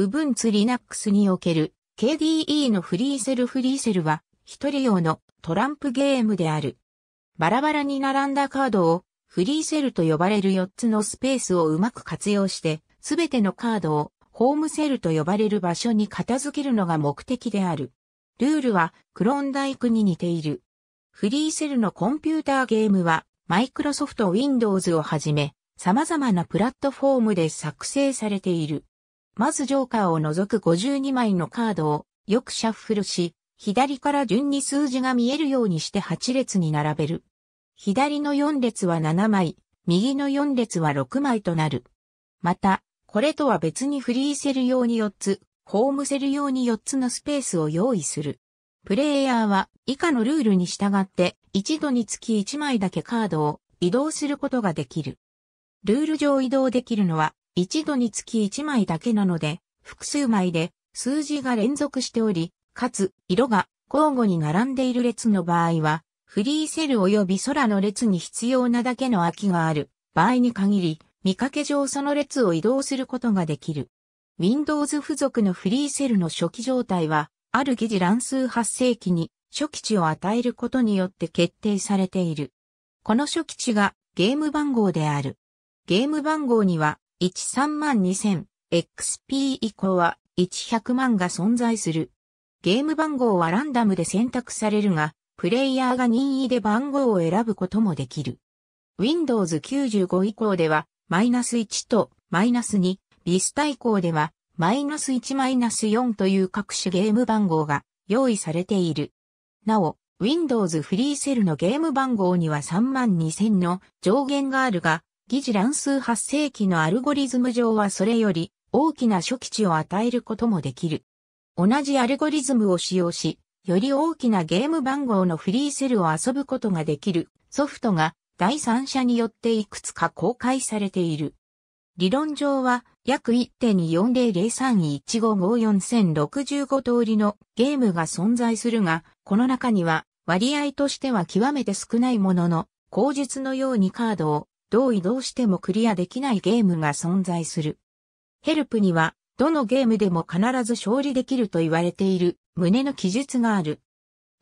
部分ツ Linux における KDE のフリーセルフリーセルは一人用のトランプゲームである。バラバラに並んだカードをフリーセルと呼ばれる4つのスペースをうまく活用してすべてのカードをホームセルと呼ばれる場所に片付けるのが目的である。ルールはクローンダイクに似ている。フリーセルのコンピューターゲームはマイクロソフト Windows をはじめ様々なプラットフォームで作成されている。まずジョーカーを除く52枚のカードをよくシャッフルし、左から順に数字が見えるようにして8列に並べる。左の4列は7枚、右の4列は6枚となる。また、これとは別にフリーセル用に4つ、ホームセル用に4つのスペースを用意する。プレイヤーは以下のルールに従って一度につき1枚だけカードを移動することができる。ルール上移動できるのは一度につき一枚だけなので、複数枚で数字が連続しており、かつ色が交互に並んでいる列の場合は、フリーセル及び空の列に必要なだけの空きがある場合に限り、見かけ上その列を移動することができる。Windows 付属のフリーセルの初期状態は、ある疑似乱数発生期に初期値を与えることによって決定されている。この初期値がゲーム番号である。ゲーム番号には13万 2000XP 以降は1100万が存在する。ゲーム番号はランダムで選択されるが、プレイヤーが任意で番号を選ぶこともできる。Windows 95以降では、マイナス1とマイナス2、ビスタ以降では、マイナス1マイナス4という各種ゲーム番号が用意されている。なお、Windows フリーセルのゲーム番号には3万2000の上限があるが、疑似乱数発生期のアルゴリズム上はそれより大きな初期値を与えることもできる。同じアルゴリズムを使用し、より大きなゲーム番号のフリーセルを遊ぶことができるソフトが第三者によっていくつか公開されている。理論上は約1.40031554065通りのゲームが存在するが、この中には割合としては極めて少ないものの、口述のようにカードをどう移動してもクリアできないゲームが存在する。ヘルプには、どのゲームでも必ず勝利できると言われている胸の記述がある。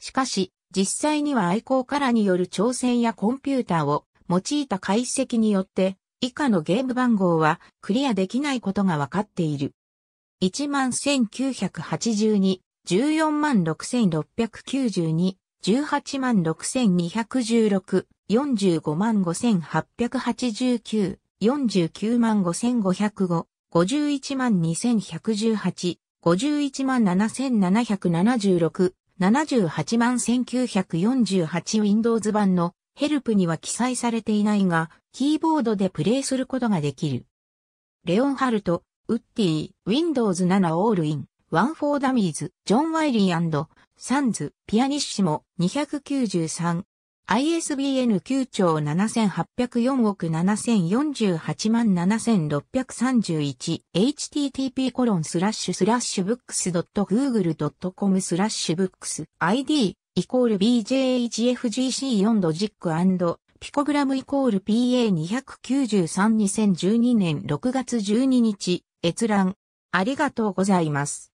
しかし、実際には愛好家らによる挑戦やコンピューターを用いた解析によって、以下のゲーム番号はクリアできないことがわかっている。11,982、146,692、18万6216、45万5889、49万5505、51万2118、51万7776、78万 1948Windows 版のヘルプには記載されていないが、キーボードでプレイすることができる。レオンハルト、ウッディ、Windows 7 All in、ワンフォーダミーズ、ジョン・ワイリーサンズ、ピアニッシモ、293。ISBN 9兆7804億7048万7631 http コロンスラッシュスラッシュブックス .google.com スラッシュブックス ID イコール BJHFGC4 ドジックピコグラムイコール PA293 2012年6月12日閲覧ありがとうございます。